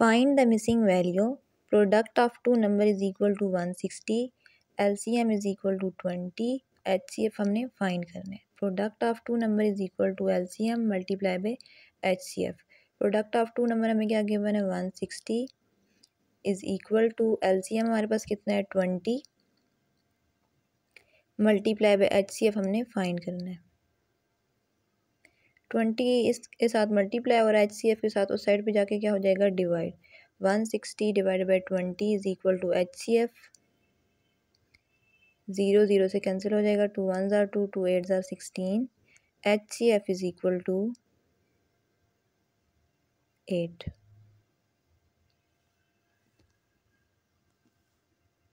find the missing value product of two number is equal to one sixty L C M is equal to twenty H C F हमने find करना है product of two number is equal to L C M multiply by H C F product of two number हमें क्या given है one sixty is equal to L C M हमारे पास कितना है twenty multiply by H C F हमने find करना है ट्वेंटी इसके साथ मल्टीप्लाई हो रहा है एच सी एफ के साथ उस साइड पे जाके क्या हो जाएगा divide one sixty divide by twenty is equal to H C F zero zero से कैंसिल हो जाएगा two one are two two eight are sixteen H C F is equal to eight